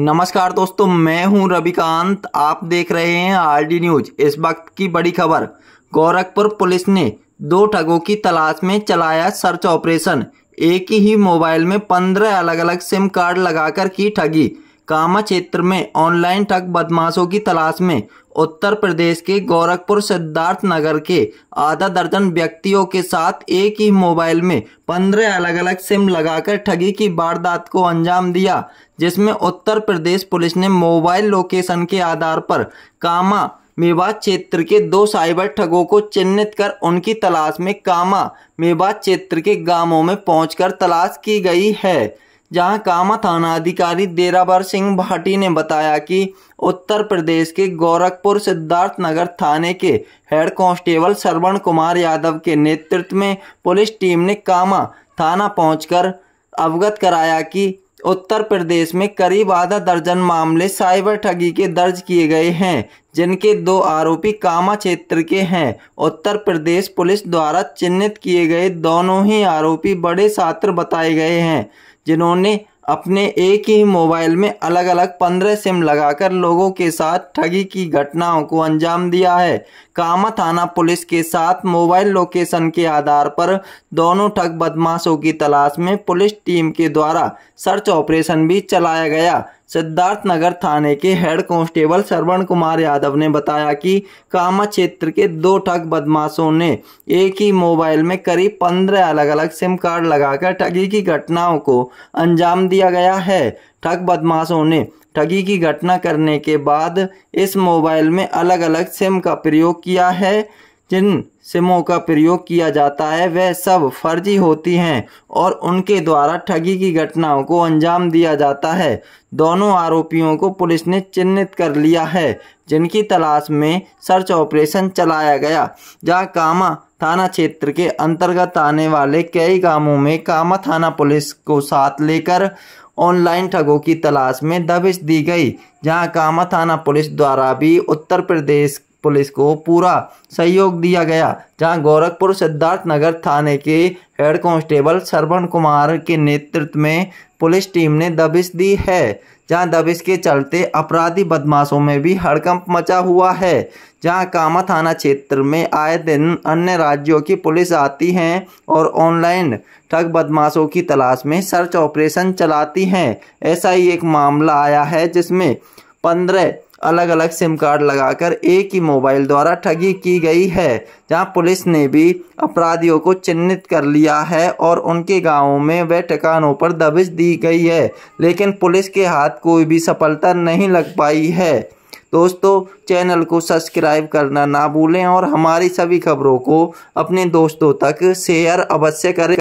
नमस्कार दोस्तों मैं हूं रविकांत आप देख रहे हैं आरडी न्यूज इस वक्त की बड़ी खबर गोरखपुर पुलिस ने दो ठगों की तलाश में चलाया सर्च ऑपरेशन एक ही मोबाइल में पंद्रह अलग अलग सिम कार्ड लगाकर की ठगी कामा क्षेत्र में ऑनलाइन ठग बदमाशों की तलाश में उत्तर प्रदेश के गोरखपुर सिद्धार्थ नगर के आधा दर्जन व्यक्तियों के साथ एक ही मोबाइल में पंद्रह अलग अलग सिम लगाकर ठगी की वारदात को अंजाम दिया जिसमें उत्तर प्रदेश पुलिस ने मोबाइल लोकेशन के आधार पर कामा मेवात क्षेत्र के दो साइबर ठगों को चिन्हित कर उनकी तलाश में कामा मेवात क्षेत्र के गांवों में पहुंचकर तलाश की गई है जहां कामा थानाधिकारी देराबर सिंह भाटी ने बताया कि उत्तर प्रदेश के गोरखपुर सिद्धार्थ नगर थाने के हेड कांस्टेबल श्रवण कुमार यादव के नेतृत्व में पुलिस टीम ने कामा थाना पहुंचकर अवगत कराया कि उत्तर प्रदेश में करीब आधा दर्जन मामले साइबर ठगी के दर्ज किए गए हैं जिनके दो आरोपी कामा क्षेत्र के हैं उत्तर प्रदेश पुलिस द्वारा चिन्हित किए गए दोनों ही आरोपी बड़े छात्र बताए गए हैं जिन्होंने अपने एक ही मोबाइल में अलग अलग पंद्रह सिम लगाकर लोगों के साथ ठगी की घटनाओं को अंजाम दिया है कामा थाना पुलिस के साथ मोबाइल लोकेशन के आधार पर दोनों ठग बदमाशों की तलाश में पुलिस टीम के द्वारा सर्च ऑपरेशन भी चलाया गया सिद्धार्थ नगर थाने के हेड कांस्टेबल श्रवण कुमार यादव ने बताया कि कामा क्षेत्र के दो ठग बदमाशों ने एक ही मोबाइल में करीब पंद्रह अलग अलग सिम कार्ड लगाकर ठगी की घटनाओं को अंजाम दिया गया है ठग बदमाशों ने ठगी की घटना करने के बाद इस मोबाइल में अलग अलग सिम का प्रयोग किया है जिन सिमों का प्रयोग किया जाता है वह सब फर्जी होती हैं और उनके द्वारा ठगी की घटनाओं को अंजाम दिया जाता है दोनों आरोपियों को पुलिस ने चिन्हित कर लिया है जिनकी तलाश में सर्च ऑपरेशन चलाया गया जहां कामा थाना क्षेत्र के अंतर्गत आने वाले कई गांवों में कामा थाना पुलिस को साथ लेकर ऑनलाइन ठगों की तलाश में दबिश दी गई जहां कामा थाना पुलिस द्वारा भी उत्तर प्रदेश पुलिस को पूरा सहयोग दिया गया जहां गोरखपुर सिद्धार्थ नगर थाने के हेड कांस्टेबल श्रवण कुमार के नेतृत्व में पुलिस टीम ने दबिश दी है जहां दबिश के चलते अपराधी बदमाशों में भी हड़कंप मचा हुआ है जहां कामा थाना क्षेत्र में आए दिन अन्य राज्यों की पुलिस आती हैं और ऑनलाइन ठग बदमाशों की तलाश में सर्च ऑपरेशन चलाती हैं ऐसा ही एक मामला आया है जिसमें पंद्रह अलग अलग सिम कार्ड लगाकर एक ही मोबाइल द्वारा ठगी की गई है जहां पुलिस ने भी अपराधियों को चिन्हित कर लिया है और उनके गांवों में वे ठिकानों पर दबिश दी गई है लेकिन पुलिस के हाथ कोई भी सफलता नहीं लग पाई है दोस्तों चैनल को सब्सक्राइब करना ना भूलें और हमारी सभी खबरों को अपने दोस्तों तक शेयर अवश्य करें